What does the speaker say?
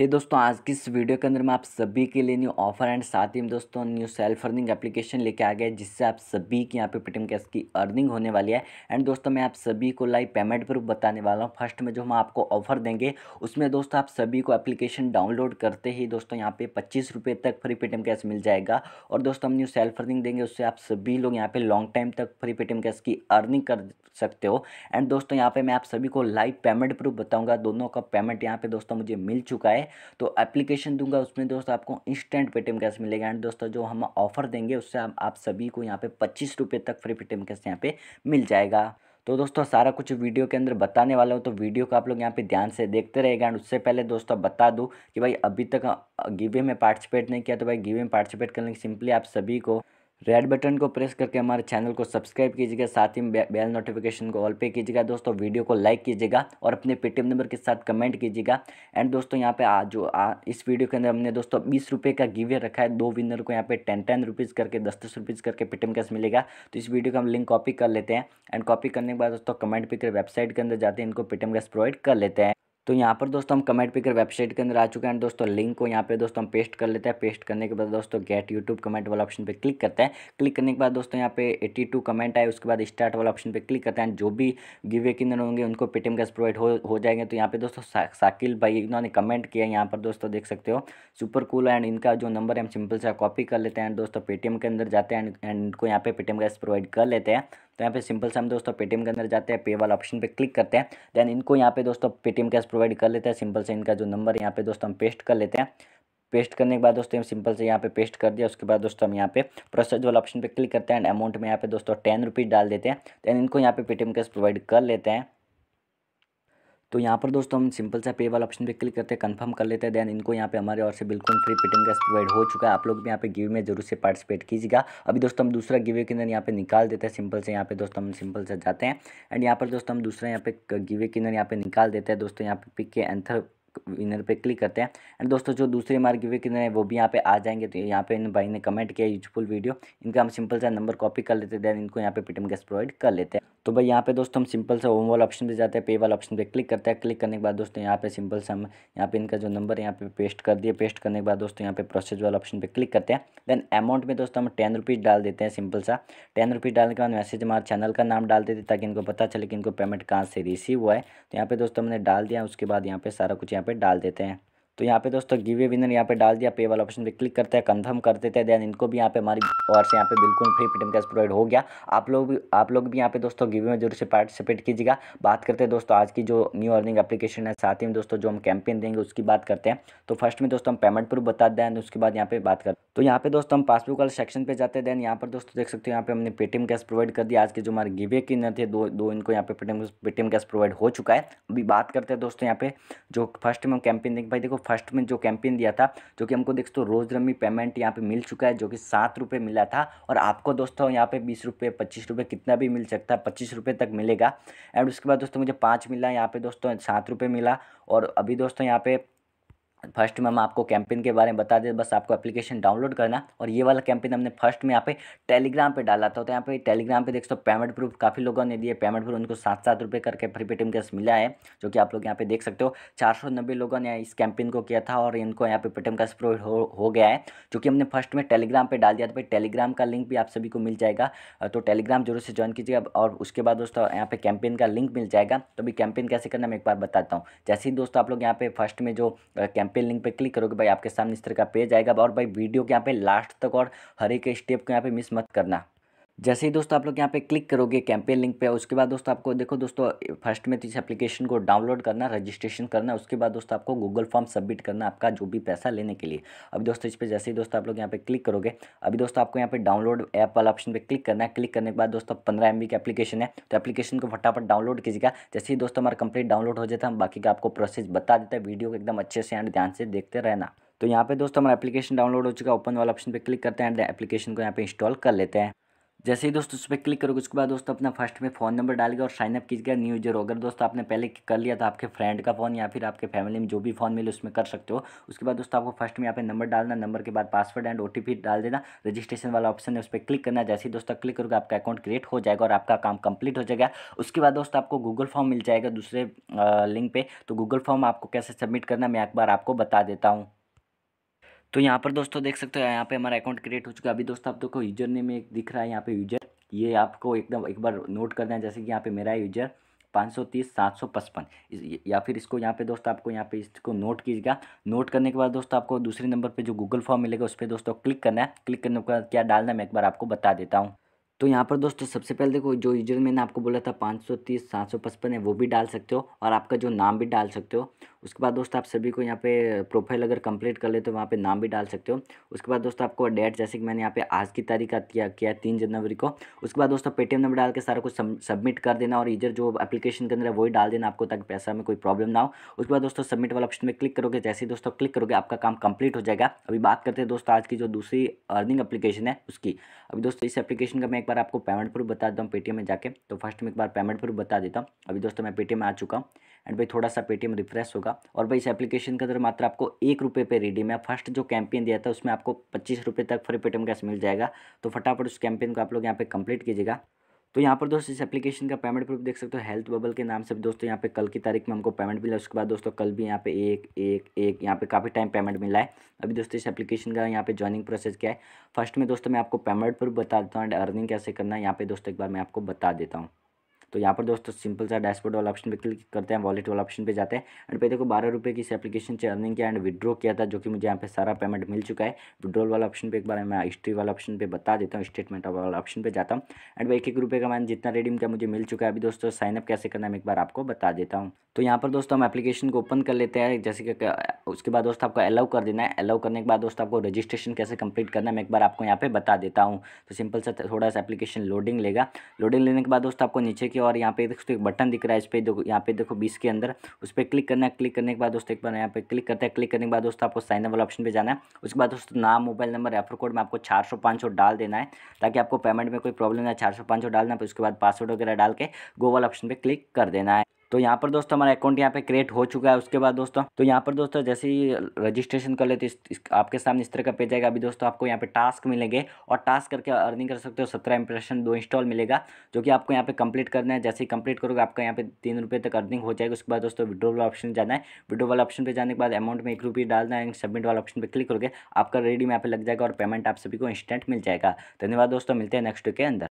हे hey दोस्तों आज की इस वीडियो के अंदर मैं आप सभी के लिए न्यू ऑफर एंड साथ ही में दोस्तों न्यू सेल्फ अर्निंग एप्लीकेशन लेके आ गया जिससे आप सभी की यहाँ पे पेटीएम कैश की अर्निंग होने वाली है एंड दोस्तों मैं आप सभी को लाइव पेमेंट प्रूफ बताने वाला हूँ फर्स्ट में जो हम आपको ऑफर देंगे उसमें दोस्तों आप सभी को एप्लीकेशन डाउनलोड करते ही दोस्तों यहाँ पे पच्चीस तक फ्री पेटीएम कैश मिल जाएगा और दोस्तों हम न्यू सेल्फ अर्निंग देंगे उससे आप सभी लोग यहाँ पर लॉन्ग टाइम तक फ्री पेटीएम कैश की अर्निंग कर सकते हो एंड दोस्तों यहाँ पर मैं आप सभी को लाइव पेमेंट प्रूफ बताऊँगा दोनों का पेमेंट यहाँ पर दोस्तों मुझे मिल चुका है तो एप्लीकेशन दूंगा उसमें दोस्त आपको इंस्टेंट पेटीएम कैश मिलेगा एंड दोस्तों जो हम ऑफर देंगे उससे आप सभी को यहाँ पे पच्चीस रुपये तक फ्री पेटीएम कैश यहाँ पे मिल जाएगा तो दोस्तों सारा कुछ वीडियो के अंदर बताने वाला हूँ तो वीडियो को आप लोग यहाँ पे ध्यान से देखते रहेगा एंड उससे पहले दोस्तों बता दूँ कि भाई अभी तक गिवे में पार्टिसिपेट नहीं किया तो भाई गिवे में पार्टिसिपेट करने के सिंपली आप सभी को रेड बटन को प्रेस करके हमारे चैनल को सब्सक्राइब कीजिएगा साथ ही बेल नोटिफिकेशन को ऑल पे कीजिएगा दोस्तों वीडियो को लाइक कीजिएगा और अपने पेटीएम नंबर के साथ कमेंट कीजिएगा एंड दोस्तों यहाँ पे आज जो आ, इस वीडियो के अंदर हमने दोस्तों बीस रुपये का गिवे रखा है दो विनर को यहाँ पे टेन टेन रुपीज़ करके दस दस रुपीज़ करके पेटीएम कैश मिलेगा तो इस वीडियो का हम लिंक कॉपी कर लेते हैं एंड कॉपी करने के बाद दोस्तों कमेंट पे कर वेबसाइट के अंदर जाते हैं इनको पेटीएम कैश प्रोवाइड कर लेते हैं तो यहाँ पर दोस्तों हम कमेंट पिकर वेबसाइट के अंदर आ चुके हैं दोस्तों लिंक को यहाँ पे दोस्तों हम पेस्ट कर लेते हैं पेस्ट करने के बाद दोस्तों गेट यूट्यूब कमेंट वाला ऑप्शन पे क्लिक करते हैं क्लिक करने के बाद दोस्तों यहाँ पे 82 कमेंट आए उसके बाद स्टार्ट वाला ऑप्शन पे क्लिक करते हैं जो भी गिवे के अंदर होंगे उनको पेटीएम कैश प्रोवाइड हो, हो जाएंगे तो यहाँ पे दोस्तों सा, साकिल भाई इन्होंने कमेंट किया यहाँ पर दोस्तों देख सकते हो सुपर कूल एंड इनका जो नंबर है हम सिंपल सा कॉपी कर लेते हैं दोस्तों पेटीएम के अंदर जाते हैं एंड इनको यहाँ पे पेटीएम कैश प्रोवाइड कर लेते हैं तो यहाँ पे सिंपल से हम दोस्तों पेटीएम के अंदर जाते हैं पे वाला ऑप्शन पे क्लिक करते हैं देन इनको यहाँ पे दोस्तों पेटीएम कैश प्रोवाइड कर लेते हैं सिंपल से इनका जो नंबर यहाँ पे दोस्तों हम पेस्ट कर लेते हैं पेस्ट करने के बाद दोस्तों हम सिंपल से यहाँ पे पेस्ट कर दिया उसके बाद दोस्तों हम यहाँ पे प्रोसेस वाला ऑप्शन पे क्लिक करते हैं एंड अमाउंट में यहाँ पे दोस्तों टेन रुपीज़ डाल देते हैं देन इनको यहाँ पे पेटीएम कैश प्रोवाइड कर लेते हैं तो यहाँ पर दोस्तों हम सिंपल सा पे वाला ऑप्शन पे क्लिक करते हैं कंफर्म कर लेते हैं देन इनको यहाँ पे हमारे और से बिल्कुल फ्री पेटीएम कैश प्रोवाइड हो चुका है आप लोग भी यहाँ पे गिवे में जरूर से पार्टिसिपेट कीजिएगा अभी दोस्तों हम दूसरा गिवे के अंदर यहाँ पे निकाल देते हैं सिंपल से यहाँ पे दोस्तों हम सिंपल से जाते हैं एंड यहाँ पर दोस्तों हम दूसरा यहाँ पे गिवे के अंदर यहाँ पे निकाल देते हैं दोस्तों यहाँ पे पिक के एंथर विनर पे क्लिक करते हैं एंड दोस्तों जो दूसरे हमारे गिवे किनर है वो भी यहाँ पे आ जाएंगे तो यहाँ पे इन भाई ने कमेंट किया यूजफुल वीडियो इनका हम सिंपल सा नंबर कॉपी कर लेते हैं देन इनको यहाँ पे पेटीएम गैस प्रोवाइड कर लेते हैं तो भाई यहाँ पे दोस्तों हम सिंपल सा होम वाला ऑप्शन पे जाते हैं पे वाला ऑप्शन पे क्लिक करते हैं क्लिक करने के बाद दोस्तों यहाँ पे सिंपल सा हम यहाँ पे इनका जो नंबर है यहाँ पे पेस्ट कर दिए पेस्ट करने के बाद दोस्तों यहाँ पे प्रोसेस वाला ऑप्शन पे क्लिक करते हैं देन अमाउंट में दोस्तों हम टेन रुपीज़ डाल देते हैं सिंपल सा टेन रुपीज़ डालने के बाद मैसेज हमारे चैनल का नाम डाल देते ताकि इनको पता चले कि इनको पेमेंट कहाँ से रिसीव हुआ है तो यहाँ पर दोस्तों हमने डाल दिया उसके बाद यहाँ पर सारा कुछ यहाँ पर डाल देते हैं तो यहाँ पे दोस्तों गिवे विनर यहाँ पे डाल दिया पे वाला ऑप्शन पे क्लिक करते हैं कंफर्म कर देते हैं देन इनको भी यहाँ पे हमारी और से यहाँ पे बिल्कुल फ्री पेटीएम कैश प्रोवाइड हो गया आप लोग भी आप लोग भी यहाँ पे दोस्तों गिवे में जरूर से पार्टिसिपेट कीजिएगा बात करते हैं दोस्तों आज की जो न्यू अर्निंग एप्लीकेशन है साथ ही में दोस्तों जो हम कैंपेन देंगे उसकी बात करते हैं तो फर्स्ट में दोस्तों हम पेमेंट प्रूफ बता दें उसके बाद यहाँ पे बात करते तो यहाँ पे दोस्तों हम पासबुक वाले सेक्शन पे जाते हैं देन यहाँ पर दोस्तों देख सकते हो यहाँ पे हमने पेटीएम कैश प्रोवाइड कर दिया आज के जो हमारे गिवे की नर थे दो दो इनको यहाँ पे पेटीएम पेटीएम कैश प्रोवाइड हो चुका है अभी बात करते हैं दोस्तों यहाँ पे जो फर्स्ट में हम कैंपेन देंगे भाई देखो फर्स्ट में जो कैंपेन दिया था जो कि हमको दोस्तों रोज़ रमी पेमेंट यहाँ पे मिल चुका है जो कि सात रुपये मिला था और आपको दोस्तों यहाँ पे बीस रुपये पच्चीस रुपये कितना भी मिल सकता है पच्चीस रुपये तक मिलेगा एंड उसके बाद दोस्तों मुझे पाँच मिला यहाँ पे दोस्तों सात रुपये मिला और अभी दोस्तों यहाँ पे फर्स्ट में हम आपको कैंपेन के बारे में बता दें बस आपको एप्लीकेशन डाउनलोड करना और ये वाला कैंपेन हमने फर्स्ट में यहाँ पे टेलीग्राम पे डाला था तो यहाँ पे टेलीग्राम पे देख सकते हो पेमेंट प्रूफ काफ़ी लोगों ने दिए पेमेंट प्रूफ उनको सात सात रुपये करके फ्री पेटीएम कैश मिला है जो कि आप लोग यहाँ पे देख सकते हो चार सौ नब्बे लोगों ने इस कैंपेन को किया था और इनको यहाँ पे पेटीएम कैश प्रोवाइड हो, हो गया है जो कि हमने फर्स्ट में टेलीग्राम पर डाल दिया था भाई टेलीग्राम का लिंक भी आप सभी को मिल जाएगा तो टेलीग्राम जरूर से ज्वाइन कीजिएगा और उसके बाद दोस्तों यहाँ पे कैंपेन का लिंक मिल जाएगा तो अभी कैंपेन कैसे करना मैं एक बार बताता हूँ जैसे ही दोस्तों आप लोग यहाँ पे फर्स्ट में जो कैंप पे लिंक पे क्लिक करोगे भाई आपके सामने इस तरह का पेज आएगा और भाई वीडियो के यहाँ पे लास्ट तक और हर एक स्टेप को यहाँ पे मिस मत करना जैसे ही दोस्तों आप लोग यहाँ पे क्लिक करोगे कैंपेन लिंक पे उसके बाद दोस्तों आपको देखो दोस्तों फर्स्ट में तो इस एप्लीकेशन को डाउनलोड करना रजिस्ट्रेशन करना उसके बाद दोस्तों आपको गूगल फॉर्म सबमिट करना आपका जो भी पैसा लेने के लिए अभी दोस्तों इस पर जैसे ही दोस्तों आप लोग यहाँ पे क्लिक करोगे अभी दोस्तों आपको यहाँ पे डाउनलोड ऐप वाला ऑप्शन पर क्लिक करना है क्लिक करने के बाद दोस्तों पंद्रह एम की एप्लीकेशन है तो एप्लीकेशन को फटाफट डाउनलोड कीजिएगा जैसे ही दोस्तों हमारा कंप्लीट डाउनलोड हो जाता है हम बाकी का आपको प्रोसेस बता देते हैं वीडियो को एकदम अच्छे से एंड ध्यान से देखते रहना तो यहाँ पे दोस्तों हमारा एप्लीकेशन डाउनलोड हो चुका है ओपन वाला ऑप्शन पे क्लिक करते हैं एंड एप्लीकेशन को यहाँ पे इंस्टॉल कर लेते हैं जैसे ही दोस्तों उस पर क्लिक करोगे उसके बाद दोस्तों अपना फर्स्ट में फ़ोन नंबर डालेगा और साइनअप कीजिएगा न्यू यूजर अगर दोस्तों आपने पहले कर लिया था तो आपके फ्रेंड का फ़ोन या फिर आपके फैमिली में जो भी फ़ोन मिले उसमें कर सकते हो उसके बाद दोस्तों आपको फर्स्ट में यहाँ पे नंबर डालना नंबर के बाद पासवर्ड एंड ओ डाल देना रजिस्ट्रेशन वाला ऑप्शन है उस पर क्लिक करना जैसे ही दोस्तों क्लिक करोगे आपका अकाउंट क्रिएट हो जाएगा और आपका काम कंप्लीट हो जाएगा उसके बाद दोस्तों आपको गूगल फॉर्म मिल जाएगा दूसरे लिंक पर तो गूगल फॉर्म आपको कैसे सबमिट करना मैं एक बार आपको बता देता हूँ तो यहाँ पर दोस्तों देख सकते हो यहाँ पे हमारा अकाउंट क्रिएट हो चुका है अभी दोस्तों आप देखो यूजर नेम एक दिख रहा है यहाँ पे यूजर ये आपको एकदम एक बार नोट करना है जैसे कि यहाँ पे मेरा यूजर पाँच सौ तीस सात सौ पचपन या फिर इसको यहाँ पे दोस्तों आपको यहाँ पे इसको नोट कीजिएगा नोट करने के बाद दोस्तों आपको दूसरे नंबर पे जो गूगल फॉर्म मिलेगा उस पर दोस्तों क्लिक करना है क्लिक करने के बाद क्या डालना है मैं एक बार आपको बता देता हूँ तो यहाँ पर दोस्तों सबसे पहले देखो जो यूजर मैंने आपको बोला था पाँच सौ तीस सात सौ पचपन है वो भी डाल सकते हो और आपका जो नाम भी डाल सकते हो उसके बाद दोस्तों आप सभी को यहाँ पे प्रोफाइल अगर कंप्लीट कर ले तो वहाँ पे नाम भी डाल सकते हो उसके बाद दोस्तों आपको डेट जैसे कि मैंने यहाँ पे आज की तारीख का किया किया तीन जनवरी को उसके बाद दोस्तों पेटीएम नंबर डाल के सारा कुछ सबमिट कर देना और इधर जो एप्लीकेशन के अंदर है वही डाल देना आपको ताकि पैसा में कोई प्रॉब्लम ना हो उसके बाद दोस्तों सबमिट वाला ऑप्शन में क्लिक करोगे जैसे ही दोस्तों क्लिक करोगे आपका काम कंप्लीट हो जाएगा अभी बात करते हैं दोस्तों आज की जो दूसरी अर्निंग एप्लीकेशन है उसकी अभी दोस्तों इस एप्लीकेशन का मैं एक बार आपको पेमेंट प्रूफ बता देता हूँ पेटीएम में जाके तो फर्स्ट में एक बार पेमेंट प्रूफ बता देता हूँ अभी दोस्तों मैं पेटीएम में आ चुका हूँ एंड भाई थोड़ा सा पेटीएम रिफ्रेश होगा और भाई इस एप्लीकेशन के अंदर मात्र आपको एक रुपये पे रिडीम है फर्स्ट जो कैंपेन दिया था उसमें आपको पच्चीस रुपये तक फ्री पेटीएम कैश मिल जाएगा तो फटाफट उस कैंपेन को आप लोग यहाँ पे कंप्लीट कीजिएगा तो यहाँ पर दोस्तों इस एप्लीकेशन का पेमेंट प्रूफ देख सकते हो हेल्थ बबल के नाम से भी दोस्तों यहाँ पे कल की तारीख में हमको पेमेंट मिला उसके बाद दोस्तों कल भी यहाँ पे एक एक एक यहाँ पे काफ़ी टाइम पेमेंट मिला है अभी दोस्तों इस एप्लीकेशन का यहाँ पे ज्वाइनिंग प्रोसेस क्या है फर्स्ट में दोस्तों मैं आपको पेमेंट प्रूफ बता देता हूँ एंड अर्निंग कैसे करना है यहाँ पे दोस्तों एक बार मैं आपको बता देता हूँ तो यहाँ पर दोस्तों सिंपल सा डैशबोर्ड वाला ऑप्शन पे क्लिक करते हैं वॉलेट वाला ऑप्शन पे जाते हैं एंड पे देखो बारह रुपये की इस एप्लीकेशन से अर्निंग किया एंड विड्रॉ किया था जो कि मुझे यहाँ पे सारा पेमेंट मिल चुका है विड्रॉल वाला ऑप्शन पर एक बार मैं हिस्ट्री वाला ऑप्शन पर बता देता हूँ स्टेटमेंट वाला ऑप्शन पर जाता हूँ एंड भाई एक एक रुपये का मैंने जितना रिडीम किया मुझे मिल चुका है अभी दोस्तों साइनअप कैसे करना है मैं एक बार आपको बता देता हूँ तो यहाँ पर दोस्तों हम एप्लीकेशन को ओपन कर लेते हैं जैसे कि उसके बाद दोस्तों आपको अलाउ कर देना है अलाउ करने के बाद दोस्तों आपको रजिस्ट्रेशन कैसे कंप्लीट करना है मैं एक बार आपको यहाँ पे बता देता हूँ तो सिंपल सा थोड़ा सा एप्लीकेशन लोडिंग लेगा लोडिंग लेने के बाद दोस्तों आपको नीचे की और यहाँ पे दोस्तों एक बटन दिख रहा है इस पर देखो यहाँ पे देखो बीस के अंदर उस पर क्लिक करना है क्लिक करने के बाद दोस्तों एक बार यहाँ पे क्लिक करते हैं क्लिक करने के बाद दोस्तों आपको साइन अप वाला ऑप्शन पे जाना है उसके बाद दोस्तों नाम मोबाइल नंबर रेफर कोड में आपको चार सौ पाँच सौ डाल देना है ताकि आपको पेमेंट में कोई प्रॉब्लम ना चार सौ पाँच सौ डालना उसके बाद पासवर्ड वगैरह डाल के गो वाला ऑप्शन पर क्लिक कर देना है तो यहाँ पर दोस्तों हमारा अकाउंट यहाँ पे क्रिएट हो चुका है उसके बाद दोस्तों तो यहाँ पर दोस्तों जैसे ही रजिस्ट्रेशन कर लेते आपके सामने इस तरह का पेज आएगा अभी दोस्तों आपको यहाँ पे टास्क मिलेंगे और टास्क करके अर्निंग कर सकते हो सत्रह इंप्रेशन दो इंस्टॉल मिलेगा जो कि आपको यहाँ पे कंप्लीट करना है जैसे ही कंप्लीट करोगे आपका यहाँ पे तीन रुपये तक अर्निंग हो जाएगी उसके बाद दोस्तों विड्रो वाला ऑप्शन जाना है विड्रो वाला ऑप्शन पर जाने के बाद अमाउंट में एक रुपये डालना है सबमिट वाला ऑप्शन पर क्लिक करोगे आपका रेडी में यहाँ पे लग जाएगा और पेमेंट आप सभी को इंस्टेंट मिल जाएगा धन्यवाद दोस्तों मिलते हैं नेक्स्ट के अंदर